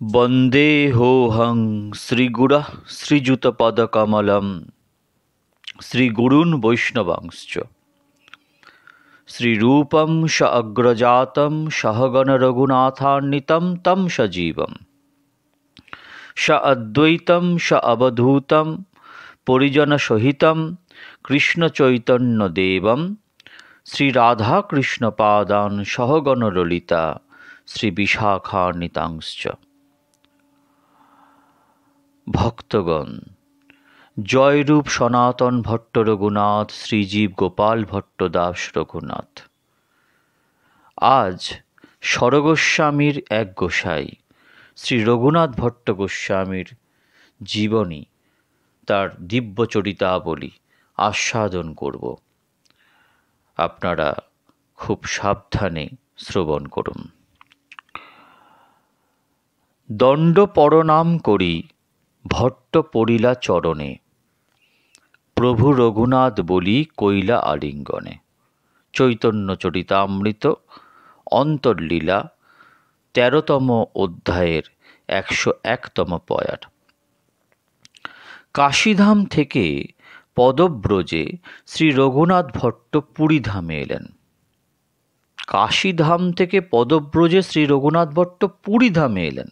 বন্দে বন্দেহোহং শ্রীগুড়া শ্রীযুতপদকমলম শ্রীগুরুন বৈষ্ণবাংশ্চ শ্রীরূপম স অগ্রজাতম সহগণ রঘুনাথান্বিতম তম সজীবম স অদ্বৈতম স অবধূতম পরিজন পরিজনসহিতম কৃষ্ণচৈতন্যদেবম শ্রীরাধাকৃষ্ণপাদান সহগণরলিতা শ্রীবিশাখান্বিতাংশ্চ ভক্তগণ জয়রূপ সনাতন ভট্ট রঘুনাথ শ্রীজীব গোপাল ভট্ট দাস রঘুনাথ আজ স্বরগোস্বামীর এক গোসাই শ্রী রঘুনাথ ভট্ট গোস্বামীর জীবনী তার দিব্য চরিতাবলী আস্বাদন করব আপনারা খুব সাবধানে শ্রবণ করুন দণ্ড পরনাম করি ভট্ট পড়িলা চরণে প্রভু রঘুনাথ বলি কৈলা আলিঙ্গনে চৈতন্য চরিতামৃত অন্তর্লীলা তেরোতম অধ্যায়ের একশো একতম পয়ার কাশীধাম থেকে পদব্রজে শ্রী রঘুনাথ ভট্ট পুরীধামে এলেন কাশীধাম থেকে পদব্রজে শ্রী রঘুনাথ ভট্ট পুরীধামে এলেন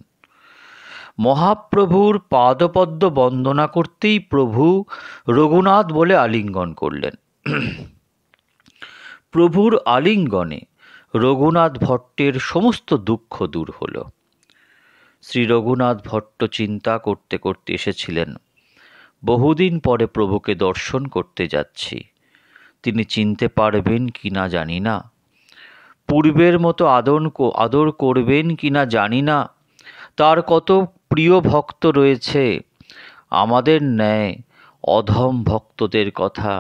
মহাপ্রভুর পাদপদ্ম বন্দনা করতেই প্রভু রঘুনাথ বলে আলিঙ্গন করলেন প্রভুর আলিঙ্গনে রঘুনাথ ভট্টের সমস্ত দুঃখ দূর হল শ্রী রঘুনাথ ভট্ট চিন্তা করতে করতে এসেছিলেন বহুদিন পরে প্রভুকে দর্শন করতে যাচ্ছি তিনি চিনতে পারবেন কি না জানি না পূর্বের মতো আদর আদর করবেন কি না জানি না তার কত প্রিয় ভক্ত রয়েছে আমাদের ন্যায় অধম ভক্তদের কথা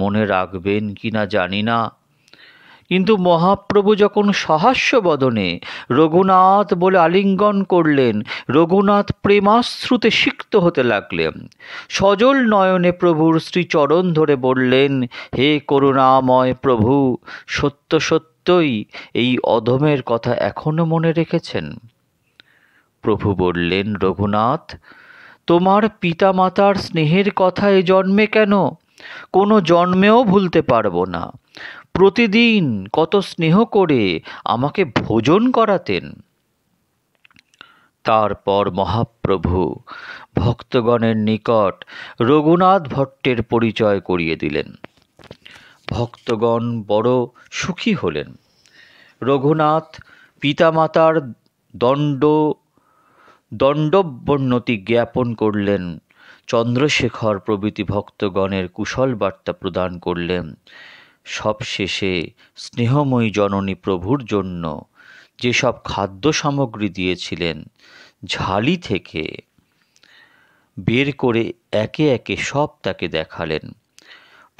মনে রাখবেন কি না জানি না কিন্তু মহাপ্রভু যখন সহাস্য বদনে রঘুনাথ বলে আলিঙ্গন করলেন রঘুনাথ প্রেমাশ্রুতে সিক্ত হতে লাগলেন সজল নয়নে প্রভুর শ্রীচরণ ধরে বললেন হে করুণাময় প্রভু সত্য সত্যই এই অধমের কথা এখনও মনে রেখেছেন প্রভু বললেন রঘুনাথ তোমার পিতামাতার স্নেহের কথা এ জন্মে কেন কোনো জন্মেও ভুলতে পারবো না প্রতিদিন কত স্নেহ করে আমাকে ভোজন করাতেন তারপর মহাপ্রভু ভক্তগণের নিকট রঘুনাথ ভট্টের পরিচয় করিয়ে দিলেন ভক্তগণ বড় সুখী হলেন রঘুনাথ পিতামাতার দণ্ড দণ্ডবন্যতি জ্ঞাপন করলেন চন্দ্রশেখর প্রভৃতি ভক্তগণের কুশল বার্তা প্রদান করলেন সবশেষে স্নেহময়ী জননী প্রভুর জন্য যেসব খাদ্য সামগ্রী দিয়েছিলেন ঝালি থেকে বের করে একে একে সব তাকে দেখালেন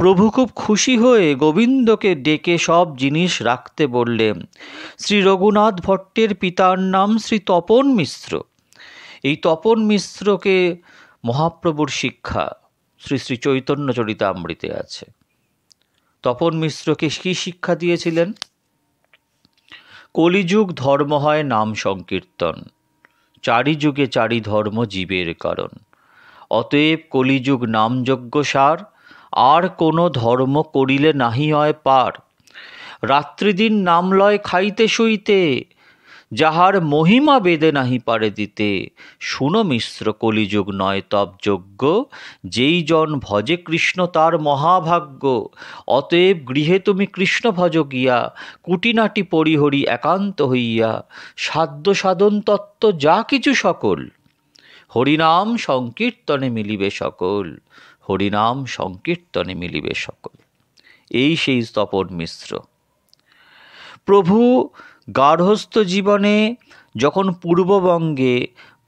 প্রভু খুব খুশি হয়ে গোবিন্দকে ডেকে সব জিনিস রাখতে বললেন শ্রী রঘুনাথ ভট্টের পিতার নাম শ্রী তপন মিশ্র এই তপন মিশ্রকে মহাপ্রভুর শিক্ষা শ্রী শ্রী চৈতন্য চরিতামৃতে আছে তপন মিশ্রকে কী শিক্ষা দিয়েছিলেন কলিযুগ ধর্ম হয় নাম সংকীর্তন চারি যুগে চারি ধর্ম জীবের কারণ অতএব কলিযুগ নামযজ্ঞ সার আর কোনো ধর্ম করিলে নাহি হয় পার রাত্রিদিন নাম লয় খাইতে শুইতে যাহার মহিমা বেদে নাহি পারে দিতে শুনো মিশ্র কলিযুগ নয় তপযোগ্য যেই জন ভজে কৃষ্ণ তার মহাভাগ্য অতএব গৃহে তুমি কৃষ্ণ ভজ গিয়া কুটিনাটি পরিহরি একান্ত হইয়া সাধ্য সাধন তত্ত্ব যা কিছু সকল হরিনাম সংকীর্তনে মিলিবে সকল হরিনাম সংকীর্তনে মিলিবে সকল এই সেই তপন মিশ্র প্রভু গার্হস্থ্য জীবনে যখন পূর্ববঙ্গে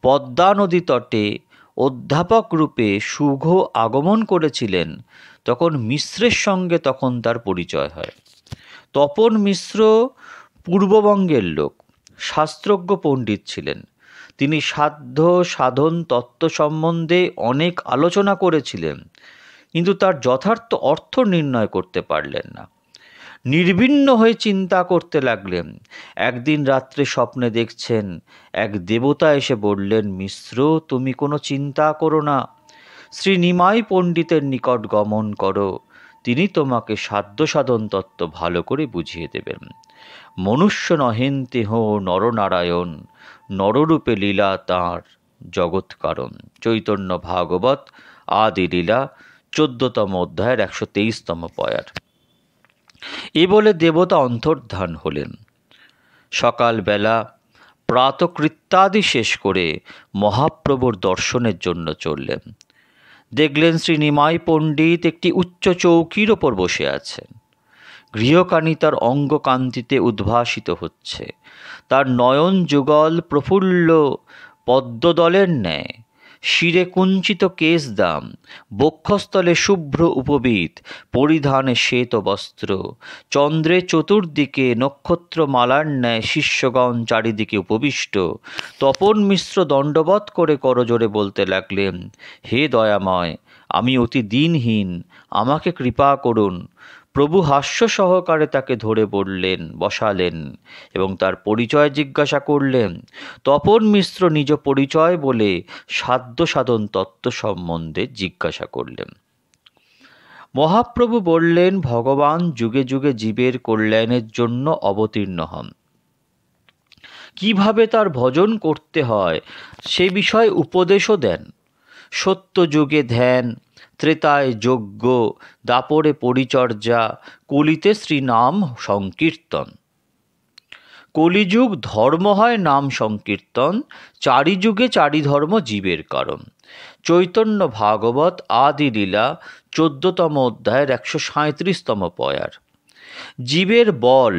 পদ্মা নদী তটে অধ্যাপক রূপে শুভ আগমন করেছিলেন তখন মিশ্রের সঙ্গে তখন তার পরিচয় হয় তপন মিশ্র পূর্ববঙ্গের লোক শাস্ত্রজ্ঞ পণ্ডিত ছিলেন তিনি সাধ্য সাধন তত্ত্ব সম্বন্ধে অনেক আলোচনা করেছিলেন কিন্তু তার যথার্থ অর্থ নির্ণয় করতে পারলেন না নির্বিন্ন হয়ে চিন্তা করতে লাগলেন একদিন রাত্রে স্বপ্নে দেখছেন এক দেবতা এসে বললেন মিশ্র তুমি কোনো চিন্তা করো না শ্রী নিমাই পণ্ডিতের নিকট গমন করো তিনি তোমাকে সাধ্য সাধন তত্ত্ব ভালো করে বুঝিয়ে দেবেন মনুষ্য নহেন তেহ নরনারায়ণ নররূপে লীলা তাঁর জগৎ কারণ চৈতন্য ভাগবত আদি লীলা চোদ্দতম অধ্যায়ের একশো তেইশতম পয়ার এ বলে দেবতা অন্তর্ধান হলেন সকালবেলা প্রাতকৃত্যাদি শেষ করে মহাপ্রভুর দর্শনের জন্য চললেন দেখলেন শ্রী নিমাই পণ্ডিত একটি উচ্চ চৌকির ওপর বসে আছেন গৃহকানি তার অঙ্গকান্তিতে উদ্ভাসিত হচ্ছে তার নয়ন যুগল প্রফুল্ল পদ্মদলের ন্যায় শিরে কুঞ্চিত দাম বক্ষস্থলে শুভ্র উপবীত পরিধানে শ্বেত বস্ত্র চন্দ্রে চতুর্দিকে মালার ন্যায় শিষ্যগণ চারিদিকে উপবিষ্ট তপন মিশ্র দণ্ডবত করে করজোরে বলতে লাগলেন হে দয়াময় আমি অতি দিনহীন আমাকে কৃপা করুন প্রভু হাস্য সহকারে তাকে ধরে পড়লেন বসালেন এবং তার পরিচয় জিজ্ঞাসা করলেন তপন মিশ্র নিজ পরিচয় বলে সাধ্য সাধন তত্ত্ব সম্বন্ধে জিজ্ঞাসা করলেন মহাপ্রভু বললেন ভগবান যুগে যুগে জীবের কল্যাণের জন্য অবতীর্ণ হন কিভাবে তার ভজন করতে হয় সে বিষয়ে উপদেশও দেন সত্য যুগে ধ্যান ত্রেতায় যজ্ঞ দাপরে পরিচর্যা কলিতে শ্রীনাম সংকীর্তন কলিযুগ ধর্ম হয় নাম সংকীর্তন চারি যুগে চারি ধর্ম জীবের কারণ চৈতন্য ভাগবত আদি লীলা চোদ্দতম অধ্যায়ের একশো সাঁত্রিশতম পয়ার জীবের বল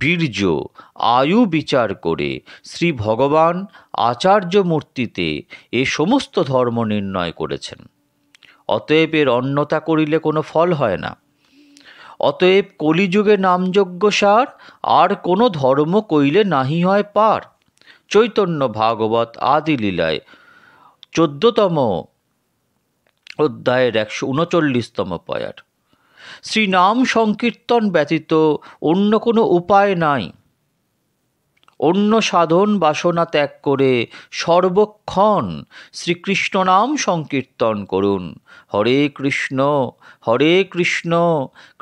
বীর্য আয়ু বিচার করে শ্রী ভগবান আচার্য মূর্তিতে এ সমস্ত ধর্ম নির্ণয় করেছেন অতএব এর অন্যতা করিলে কোনো ফল হয় না অতএব কলিযুগে নামযজ্ঞ সার আর কোনো ধর্ম কইলে নাহি হয় পার চৈতন্য ভাগবত আদি লীলায় চোদ্দতম অধ্যায়ের একশো উনচল্লিশতম পয়ার শ্রীনাম সংকীর্তন ব্যতীত অন্য কোনো উপায় নাই অন্য সাধন বাসনা ত্যাগ করে সর্বক্ষণ শ্রীকৃষ্ণ নাম সংকীর্তন করুন হরে কৃষ্ণ হরে কৃষ্ণ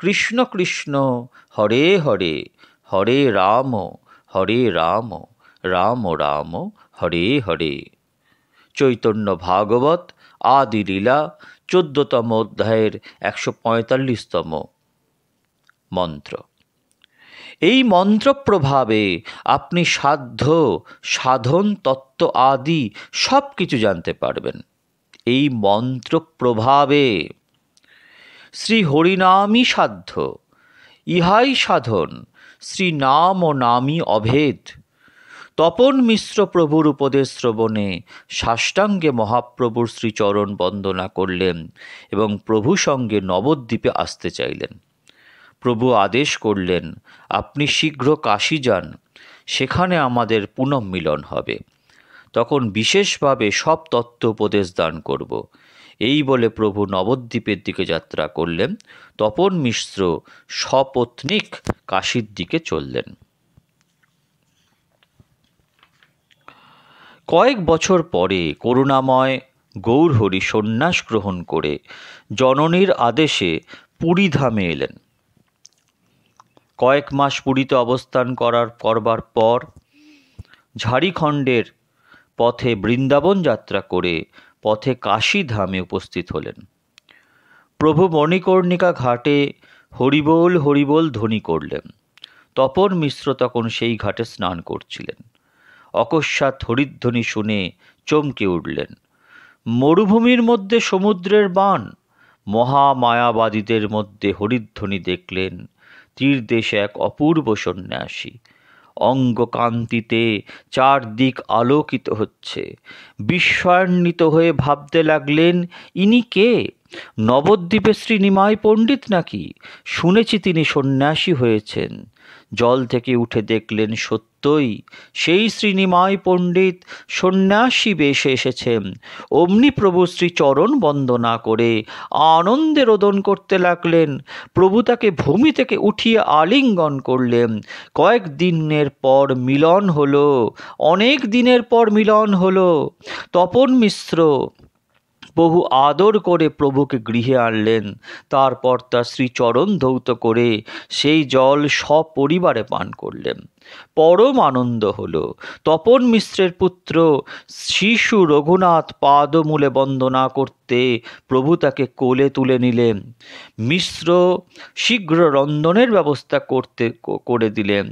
কৃষ্ণ কৃষ্ণ হরে হরে হরে রাম হরে রাম রাম রাম হরে হরে চৈতন্য ভাগবত আদি লীলা চোদ্দতম অধ্যায়ের একশো পঁয়তাল্লিশতম মন্ত্র এই মন্ত্রপ্রভাবে আপনি সাধ্য সাধন তত্ত্ব আদি সব কিছু জানতে পারবেন এই মন্ত্রপ্রভাবে শ্রী হরিনামই সাধ্য ইহাই সাধন শ্রী নাম ও নামই অভেদ তপন মিশ্র প্রভুর উপদেশ শ্রবণে সাষ্টাঙ্গে মহাপ্রভুর শ্রীচরণ বন্দনা করলেন এবং প্রভু সঙ্গে নবদ্বীপে আসতে চাইলেন প্রভু আদেশ করলেন আপনি শীঘ্র কাশী যান সেখানে আমাদের পুনঃমিলন হবে তখন বিশেষভাবে সব তত্ত্ব উপদেশ দান করব এই বলে প্রভু নবদ্বীপের দিকে যাত্রা করলেন তপন মিশ্র সপত্নিক কাশীর দিকে চললেন কয়েক বছর পরে করুণাময় গৌরহরি সন্ন্যাস গ্রহণ করে জননীর আদেশে পুরীধামে এলেন কয়েক মাস পুরীতে অবস্থান করার করবার পর ঝাড়িখণ্ডের পথে বৃন্দাবন যাত্রা করে পথে কাশী ধামে উপস্থিত হলেন প্রভু মণিকর্ণিকা ঘাটে হরিবোল হরিবোল ধ্বনি করলেন তপন মিশ্র তখন সেই ঘাটে স্নান করছিলেন অকস্মাৎ হরিধ্বনি শুনে চমকে উঠলেন মরুভূমির মধ্যে সমুদ্রের বান মহামায়াবাদীদের মধ্যে হরিধ্বনি দেখলেন তীরদেশে এক অপূর্ব সন্ন্যাসী অঙ্গকান্তিতে চারদিক আলোকিত হচ্ছে বিস্ময়ান্বিত হয়ে ভাবতে লাগলেন ইনি কে নবদ্বীপে শ্রী পণ্ডিত নাকি শুনেছি তিনি সন্ন্যাসী হয়েছেন জল থেকে উঠে দেখলেন সত্যই সেই শ্রীনিময় পণ্ডিত সন্ন্যাসী বেশে এসেছেন অমনি প্রভু শ্রীচরণ বন্দনা করে আনন্দে রোদন করতে লাগলেন প্রভু তাকে ভূমি থেকে উঠিয়ে আলিঙ্গন করলেন কয়েক দিনের পর মিলন হলো অনেক দিনের পর মিলন হলো তপন মিশ্র বহু আদর করে প্রভুকে গৃহে আনলেন তারপর তার শ্রীচরণ ধৌত করে সেই জল সপরিবারে পান করলেন পরম আনন্দ হল তপন মিশ্রের পুত্র শিশু রঘুনাথ পাদমূলে বন্দনা করতে প্রভু তাকে কোলে তুলে নিলেন মিশ্র শীঘ্র রন্ধনের ব্যবস্থা করতে করে দিলেন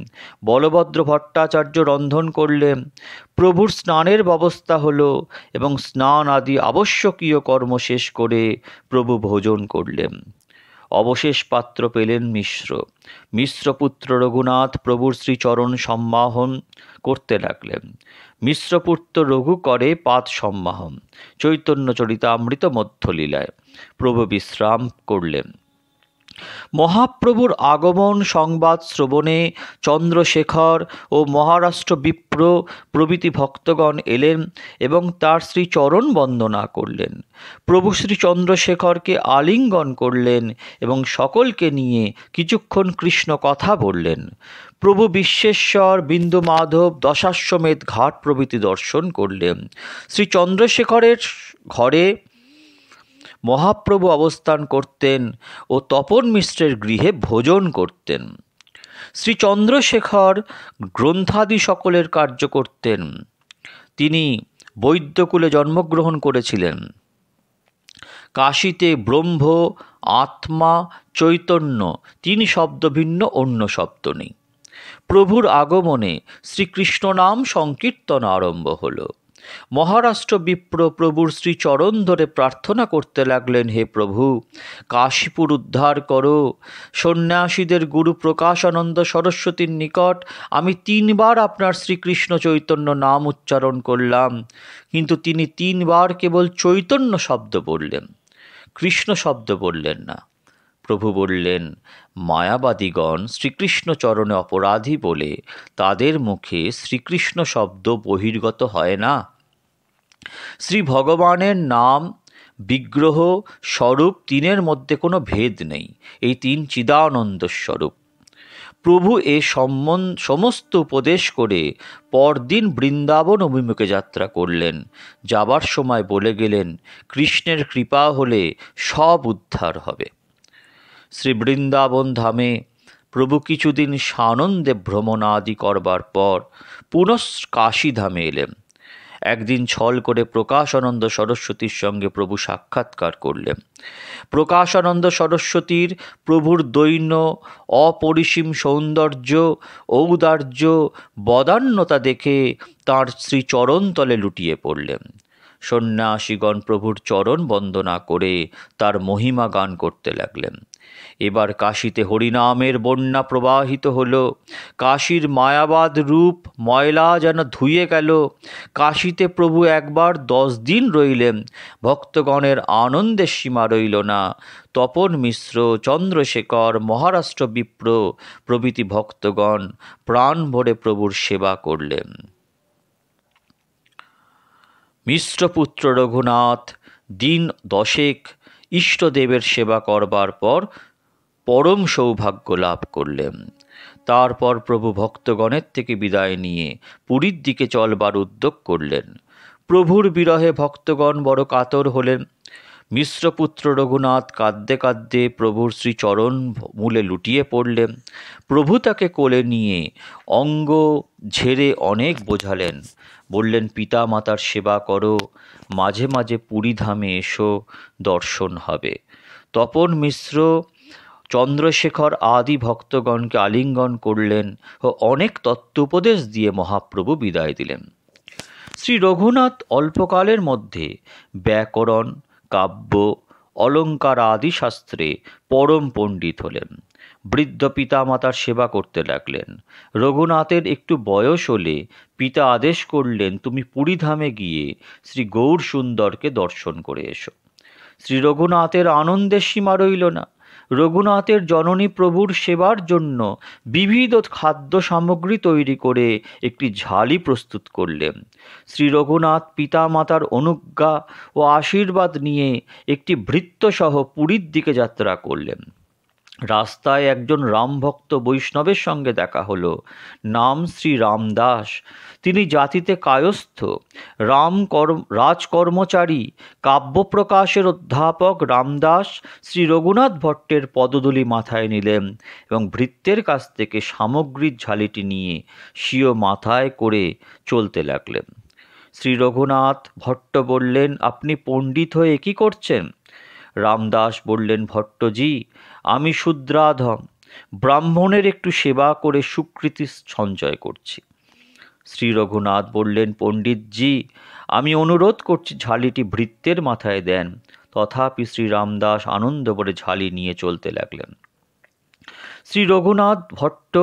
বলভদ্র ভট্টাচার্য রন্ধন করলেন প্রভুর স্নানের ব্যবস্থা হলো এবং স্নান আদি আবশ্যকীয় কর্ম শেষ করে প্রভু ভোজন করলেন অবশেষ পাত্র পেলেন মিশ্র মিশ্রপুত্র রঘুনাথ প্রভুর শ্রীচরণ সম্মাহন করতে লাগলেন মিশ্রপুত্র রঘু করে পাত সম্মাহন চৈতন্য চরিতামৃত মধ্যলীলায় প্রভু বিশ্রাম করলেন মহাপ্রভুর আগমন সংবাদ শ্রবণে চন্দ্রশেখর ও মহারাষ্ট্র বিপ্র প্রভৃতি ভক্তগণ এলেন এবং তার শ্রী চরণ বন্দনা করলেন প্রভু শ্রী চন্দ্রশেখরকে আলিঙ্গন করলেন এবং সকলকে নিয়ে কিছুক্ষণ কৃষ্ণ কথা বললেন প্রভু বিশ্বেশ্বর বিন্দু মাধব দশাশ্বমেধ ঘাট প্রভৃতি দর্শন করলেন শ্রী চন্দ্রশেখরের ঘরে মহাপ্রভু অবস্থান করতেন ও তপন মিশ্রের গৃহে ভোজন করতেন শ্রী চন্দ্রশেখর গ্রন্থাদি সকলের কার্য করতেন তিনি বৈদ্যকুলে জন্মগ্রহণ করেছিলেন কাশিতে ব্রহ্ম আত্মা চৈতন্য তিন শব্দ ভিন্ন অন্য শব্দ নেই প্রভুর আগমনে শ্রীকৃষ্ণ নাম সংকীর্তন আরম্ভ হলো মহারাষ্ট্র বিপ্র প্রভুর শ্রীচরণ ধরে প্রার্থনা করতে লাগলেন হে প্রভু কাশীপুর উদ্ধার করো সন্ন্যাসীদের গুরু প্রকাশানন্দ সরস্বতীর নিকট আমি তিনবার আপনার শ্রীকৃষ্ণ চৈতন্য নাম উচ্চারণ করলাম কিন্তু তিনি তিনবার কেবল চৈতন্য শব্দ বললেন কৃষ্ণ শব্দ বললেন না প্রভু বললেন মায়াবাদীগণ শ্রীকৃষ্ণ চরণে অপরাধী বলে তাদের মুখে শ্রীকৃষ্ণ শব্দ বহির্গত হয় না শ্রী ভগবানের নাম বিগ্রহ স্বরূপ তিনের মধ্যে কোনো ভেদ নেই এই তিন চিদানন্দ স্বরূপ প্রভু এ সম্বন সমস্ত উপদেশ করে পরদিন বৃন্দাবন অভিমুখে যাত্রা করলেন যাবার সময় বলে গেলেন কৃষ্ণের কৃপা হলে সব উদ্ধার হবে শ্রী বৃন্দাবন ধামে প্রভু কিছুদিন সানন্দে ভ্রমণাদি করবার পর পুনঃ ধামে এলেন একদিন ছল করে প্রকাশানন্দ সরস্বতীর সঙ্গে প্রভু সাক্ষাৎকার করলেন প্রকাশানন্দ সরস্বতীর প্রভুর দৈন্য অপরিসীম সৌন্দর্য ঔদার্য বদান্যতা দেখে তাঁর শ্রীচরণতলে লুটিয়ে পড়লেন সন্ন্যাসীগণ প্রভুর চরণ বন্দনা করে তার মহিমা গান করতে লাগলেন এবার কাশিতে হরিনামের বন্যা প্রবাহিত হল কাশির মায়াবাদ রূপ ময়লা যেন ধুয়ে গেল কাশিতে প্রভু একবার দশ দিন রইলেন ভক্তগণের আনন্দের সীমা রইল না তপন মিশ্র চন্দ্রশেখর মহারাষ্ট্র বিপ্র প্রভৃতি ভক্তগণ প্রাণ ভরে প্রভুর সেবা করলেন মিশ্রপুত্র রঘুনাথ দিন দশেক ইষ্টদেবের সেবা করবার পর পরম সৌভাগ্য লাভ করলেন তারপর প্রভু ভক্তগণের থেকে বিদায় নিয়ে পুরীর দিকে চলবার উদ্যোগ করলেন প্রভুর বিরহে ভক্তগণ বড় কাতর হলেন মিশ্রপুত্র রঘুনাথ কাঁদতে কাঁদতে প্রভুর শ্রীচরণ মূলে লুটিয়ে পড়লেন প্রভু তাকে কোলে নিয়ে অঙ্গ ঝেড়ে অনেক বোঝালেন বললেন পিতা মাতার সেবা করো মাঝে মাঝে পুরীধামে এসো দর্শন হবে তপন মিশ্র চন্দ্রশেখর আদি ভক্তগণকে আলিঙ্গন করলেন ও অনেক তত্ত্বোপদেশ দিয়ে মহাপ্রভু বিদায় দিলেন শ্রী রঘুনাথ অল্পকালের মধ্যে ব্যাকরণ কাব্য অলঙ্কার আদি শাস্ত্রে পরম পণ্ডিত হলেন বৃদ্ধ পিতামাতার সেবা করতে লাগলেন রঘুনাথের একটু বয়স হলে পিতা আদেশ করলেন তুমি পুরীধামে গিয়ে শ্রী গৌর সুন্দরকে দর্শন করে এসো শ্রী রঘুনাথের আনন্দের সীমা রইল না রঘুনাথের জননী প্রভুর সেবার জন্য বিবিধ খাদ্য সামগ্রী তৈরি করে একটি ঝালি প্রস্তুত করলেন শ্রী রঘুনাথ পিতামাতার অনুজ্ঞা ও আশীর্বাদ নিয়ে একটি ভৃত্যসহ পুরীর দিকে যাত্রা করলেন রাস্তায় একজন রামভক্ত বৈষ্ণবের সঙ্গে দেখা হলো নাম শ্রী রামদাস তিনি জাতিতে কায়স্থ রাম কর্ম রাজকর্মচারী কাব্যপ্রকাশের অধ্যাপক রামদাস শ্রী রঘুনাথ ভট্টের পদদলি মাথায় নিলেন এবং ভৃত্যের কাছ থেকে সামগ্রিক ঝালিটি নিয়ে স্বীয় মাথায় করে চলতে লাগলেন শ্রী রঘুনাথ ভট্ট বললেন আপনি পণ্ডিত হয়ে কী করছেন রামদাস বললেন ভট্টজি আমি শুদ্রাধম ব্রাহ্মণের একটু সেবা করে সুকৃতি সঞ্চয় করছি শ্রী রঘুনাথ বললেন পণ্ডিতজি আমি অনুরোধ করছি ঝালিটি ভৃত্যের মাথায় দেন তথাপি শ্রী রামদাস আনন্দ করে ঝালি নিয়ে চলতে লাগলেন শ্রী রঘুনাথ ভট্ট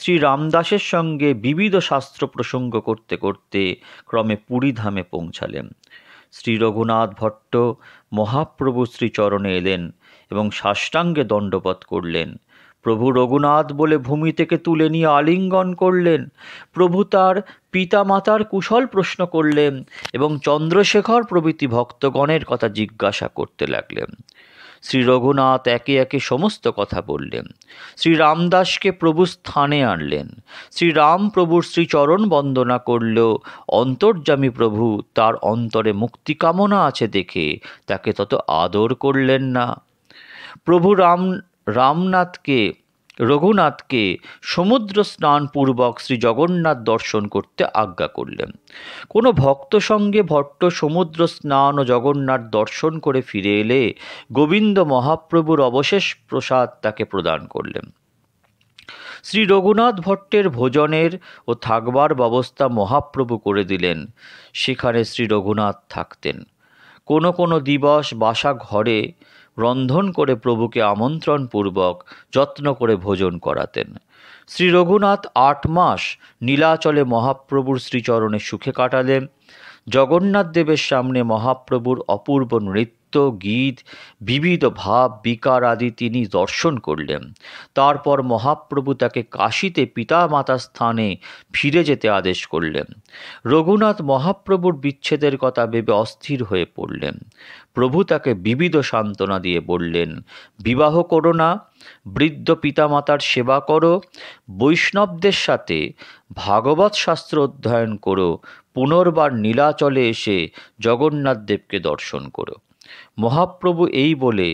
শ্রী রামদাসের সঙ্গে বিবিধ শাস্ত্র প্রসঙ্গ করতে করতে ক্রমে পুরীধামে পৌঁছালেন শ্রী রঘুনাথ ভট্ট মহাপ্রভু শ্রীচরণে এলেন এবং সাষ্টাঙ্গে দণ্ডপাত করলেন প্রভু রঘুনাথ বলে ভূমি থেকে তুলে নিয়ে আলিঙ্গন করলেন প্রভু তার পিতামাতার কুশল প্রশ্ন করলেন এবং চন্দ্রশেখর প্রভৃতি ভক্তগণের কথা জিজ্ঞাসা করতে লাগলেন শ্রী রঘুনাথ একে একে সমস্ত কথা বললেন শ্রী রামদাসকে প্রভু স্থানে আনলেন শ্রী রাম প্রভুর শ্রীচরণ বন্দনা করল অন্তর্যামী প্রভু তার অন্তরে মুক্তি কামনা আছে দেখে তাকে তত আদর করলেন না প্রভু রাম রামনাথকে রঘুনাথকে সমুদ্র স্নান পূর্বক শ্রী জগন্নাথ দর্শন করতে আজ্ঞা করলেন কোনো ভক্ত সঙ্গে ভট্ট সমুদ্র স্নান ও জগন্নাথ দর্শন করে ফিরে এলে গোবিন্দ মহাপ্রভুর অবশেষ প্রসাদ তাকে প্রদান করলেন শ্রী রঘুনাথ ভট্টের ভোজনের ও থাকবার ব্যবস্থা মহাপ্রভু করে দিলেন সেখানে শ্রী রঘুনাথ থাকতেন কোনো কোনো দিবস বাসা ঘরে রন্ধন করে প্রভুকে আমন্ত্রণপূর্বক যত্ন করে ভোজন করাতেন শ্রী রঘুনাথ আট মাস নীলাচলে মহাপ্রভুর শ্রীচরণে সুখে কাটালেন জগন্নাথ দেবের সামনে মহাপ্রভুর অপূর্ব নৃত্য নৃত্য গীত বিবিধ ভাব বিকার আদি তিনি দর্শন করলেন তারপর মহাপ্রভু তাকে কাশিতে মাতার স্থানে ফিরে যেতে আদেশ করলেন রঘুনাথ মহাপ্রভুর বিচ্ছেদের কথা ভেবে অস্থির হয়ে পড়লেন প্রভু তাকে বিবিধ সান্ত্বনা দিয়ে বললেন বিবাহ করো না বৃদ্ধ পিতামাতার সেবা করো বৈষ্ণবদের সাথে ভাগবত শাস্ত্র অধ্যয়ন করো পুনর্বার নীলাচলে এসে জগন্নাথ দেবকে দর্শন করো মহাপ্রভু এই বলে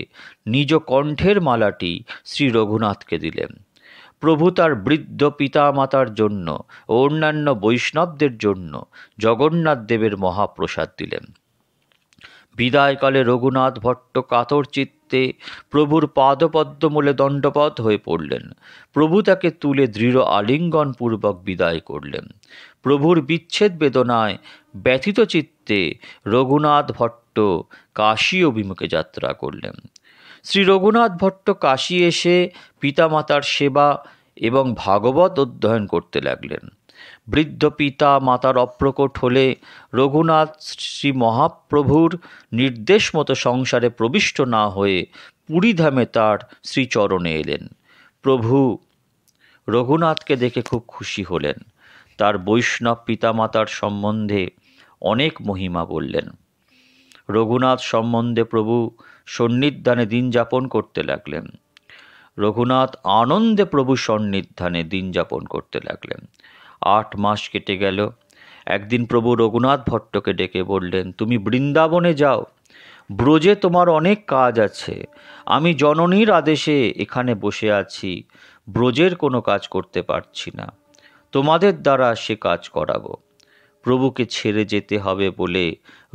নিজ কণ্ঠের মালাটি শ্রী রঘুনাথকে দিলেন প্রভু তার বৃদ্ধ পিতামাতার জন্য ও অন্যান্য বৈষ্ণবদের জন্য জগন্নাথ দেবের মহাপ্রসাদ দিলেন বিদায়কালে রঘুনাথ ভট্ট কাতর চিত্তে প্রভুর পাদপদ্মমূলে দণ্ডপথ হয়ে পড়লেন প্রভু তাকে তুলে দৃঢ় আলিঙ্গনপূর্বক বিদায় করলেন প্রভুর বিচ্ছেদ বেদনায় ব্যথিত চিত্তে রঘুনাথ ভট্ট কাশী অভিমুখে যাত্রা করলেন শ্রী রঘুনাথ ভট্ট কাশী এসে পিতামাতার সেবা এবং ভাগবত অধ্যয়ন করতে লাগলেন বৃদ্ধ পিতা মাতার অপ্রকট হলে রঘুনাথ শ্রী মহাপ্রভুর নির্দেশ মতো সংসারে প্রবিষ্ট না হয়ে পুরীধামে তার শ্রীচরণে এলেন প্রভু রঘুনাথকে দেখে খুব খুশি হলেন তার বৈষ্ণব পিতামাতার সম্বন্ধে অনেক মহিমা বললেন রঘুনাথ সম্বন্ধে প্রভু সন্নিধানে দিন যাপন করতে লাগলেন রঘুনাথ আনন্দে প্রভু সন্নিধানে দিন যাপন করতে লাগলেন আট মাস কেটে গেল একদিন প্রভু রঘুনাথ ভট্টকে ডেকে বললেন তুমি বৃন্দাবনে যাও ব্রজে তোমার অনেক কাজ আছে আমি জননীর আদেশে এখানে বসে আছি ব্রজের কোনো কাজ করতে পারছি না তোমাদের দ্বারা সে কাজ করাবো প্রভুকে ছেড়ে যেতে হবে বলে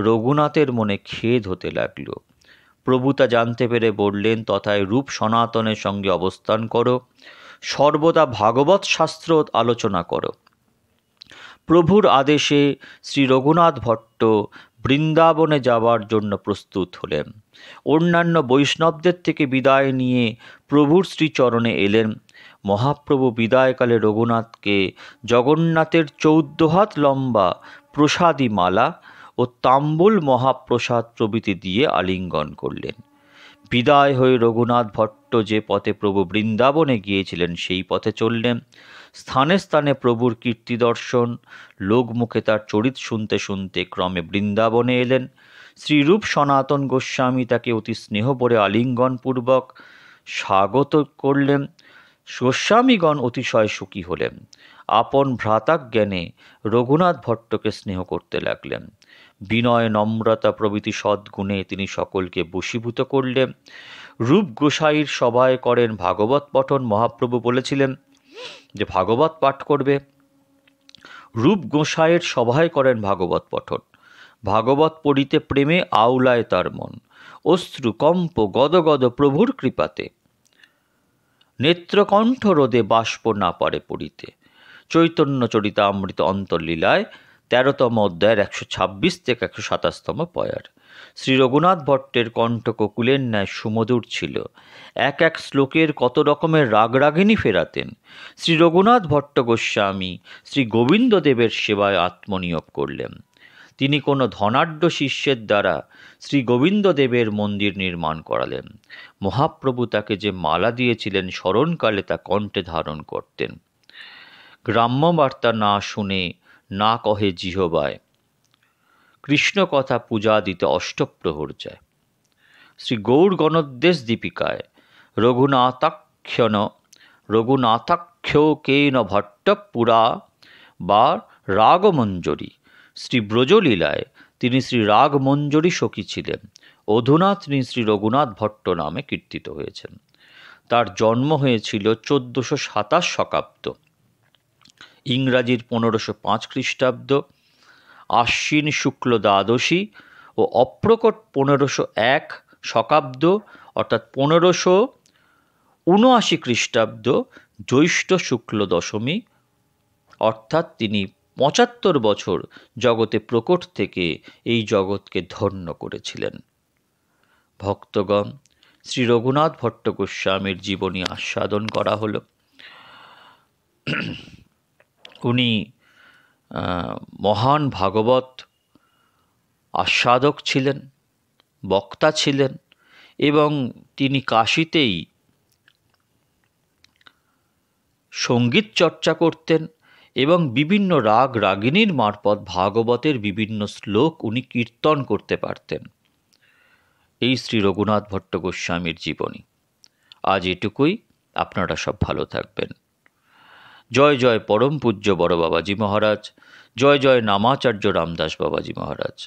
রঘুনাথের মনে খেদ হতে লাগল প্রভু তা জানতে পেরে বললেন তথায় রূপ সনাতনের সঙ্গে অবস্থান করো সর্বদা ভাগবত শাস্ত্র আলোচনা করো প্রভুর আদেশে শ্রী রঘুনাথ ভট্ট বৃন্দাবনে যাওয়ার জন্য প্রস্তুত হলেন অন্যান্য বৈষ্ণবদের থেকে বিদায় নিয়ে প্রভুর শ্রীচরণে এলেন মহাপ্রভু বিদায়কালে রঘুনাথকে জগন্নাথের চৌদ্দ হাত লম্বা প্রসাদী মালা ও তাম্বুল মহাপ্রসাদ প্রভৃতি দিয়ে আলিঙ্গন করলেন বিদায় হয়ে রঘুনাথ ভট্ট যে পথে প্রভু বৃন্দাবনে গিয়েছিলেন সেই পথে চললেন স্থানে স্থানে প্রভুর কীর্তি দর্শন লোকমুখে তার চরিত শুনতে শুনতে ক্রমে বৃন্দাবনে এলেন শ্রীরূপ সনাতন গোস্বামী তাকে অতি স্নেহ পরে আলিঙ্গনপূর্বক স্বাগত করলেন গোস্বামীগণ অতিশয় সুখী হলেন আপন ভ্রাতাজ্ঞানে রঘুনাথ ভট্টকে স্নেহ করতে লাগলেন বিনয় নম্রতা প্রভৃতি সদ্গুণে তিনি সকলকে বশীভূত করলেন রূপ গোসাইর সভায় করেন ভাগবত পঠন মহাপ্রভু বলেছিলেন যে ভাগবত পাঠ করবে রূপ গোসাইয়ের সভায় করেন ভাগবত পঠন ভাগবত পড়িতে প্রেমে আউলায় তার মন অশ্রু কম্প গদগদ প্রভুর কৃপাতে নেত্রকণ্ঠ রোদে বাষ্প না পারে পড়িতে চৈতন্য চরিতামৃত অন্তর্লীলায় তেরোতম অধ্যায়ের একশো ছাব্বিশ থেকে একশো সাতাশতম পয়ার শ্রী রঘুনাথ ভট্টের কণ্ঠ ন্যায় সুমধুর ছিল এক এক শ্লোকের কত রকমের রাগরাগিনী ফেরাতেন শ্রী রঘুনাথ ভট্ট গোস্বামী শ্রী গোবিন্দদেবের সেবায় আত্মনিয়োগ করলেন তিনি কোনো ধনাঢ্য শিষ্যের দ্বারা শ্রী গোবিন্দদেবের মন্দির নির্মাণ করালেন মহাপ্রভু তাকে যে মালা দিয়েছিলেন স্মরণকালে তা কণ্ঠে ধারণ করতেন গ্রাম্য বার্তা না শুনে না কহে জিহবায় কৃষ্ণ কথা পূজা দিতে অষ্টপ্রহর যায় শ্রী গৌর গণদ্দেশ দীপিকায় রঘুনাথাক্ষণ ন ভট্টপুরা বা রাগমঞ্জরি শ্রী ব্রজলীলায় তিনি শ্রী রাগমঞ্জরি সখী ছিলেন অধুনা তিনি শ্রী রঘুনাথ ভট্ট নামে কীর্তিত হয়েছেন তার জন্ম হয়েছিল চোদ্দোশো সাতাশ শকাব্দ ইংরাজির পনেরোশো পাঁচ খ্রিস্টাব্দ আশ্বিন শুক্ল দ্বাদশী ও অপ্রকট পনেরোশো এক শকাব্দ অর্থাৎ পনেরোশো উনআশি খ্রিস্টাব্দ জ্যৈষ্ঠ শুক্ল দশমী অর্থাৎ তিনি পঁচাত্তর বছর জগতে প্রকট থেকে এই জগৎকে ধন্য করেছিলেন ভক্তগণ শ্রী রঘুনাথ ভট্ট গোস্বামীর জীবনী আস্বাদন করা হল উনি মহান ভাগবত আস্বাদক ছিলেন বক্তা ছিলেন এবং তিনি কাশিতেই সঙ্গীত চর্চা করতেন এবং বিভিন্ন রাগ রাগিনীর মারফত ভাগবতের বিভিন্ন শ্লোক উনি কীর্তন করতে পারতেন এই শ্রী রঘুনাথ ভট্ট গোস্বামীর জীবনী আজ এটুকুই আপনারা সব ভালো থাকবেন জয় জয় পরম পূজ্য বড় বাবাজি মহারাজ জয় জয় নামাচার্য রামদাস বাবাজি মহারাজ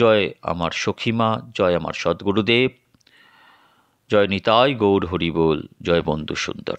জয় আমার সখীমা জয় আমার সদ্গুরুদেব জয় নিতাই গৌর হরিবোল জয় বন্ধু সুন্দর